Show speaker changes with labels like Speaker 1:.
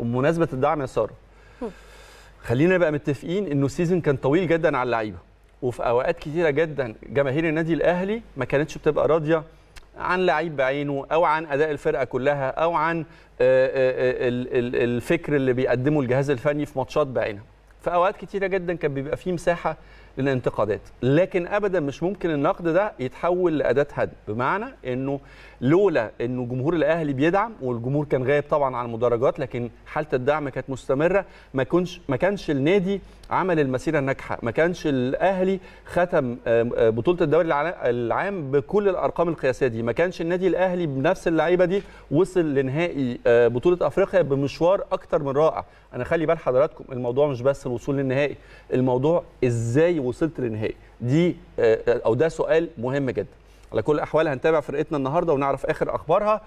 Speaker 1: ومناسبة الدعم يا ساره خلينا نبقى متفقين انه سيزون كان طويل جدا على اللعيبه وفي اوقات كتيره جدا جماهير النادي الاهلي ما كانتش بتبقى راضيه عن لعيب بعينه او عن اداء الفرقه كلها او عن آه، آه، آه، الفكر اللي بيقدمه الجهاز الفني في ماتشات بعينها في اوقات كتيره جدا كان بيبقى فيه مساحه للانتقادات لكن ابدا مش ممكن النقد ده يتحول لاداه هدم بمعنى انه لولا انه جمهور الاهلي بيدعم والجمهور كان غايب طبعا عن المدرجات لكن حاله الدعم كانت مستمره ما كنش ما كانش النادي عمل المسيره الناجحه ما كانش الاهلي ختم آه، بطوله الدوري العام بكل الارقام القياسيه دي ما كانش النادي الاهلي بنفس اللعيبه دي وصل لنهائي آه، بطوله افريقيا بمشوار اكتر من رائع انا خلي بال حضراتكم الموضوع مش بس الوصول للنهائي الموضوع ازاي وصلت للنهائي دي آه، آه، او ده سؤال مهم جدا على كل الاحوال هنتابع فرقتنا النهارده ونعرف اخر اخبارها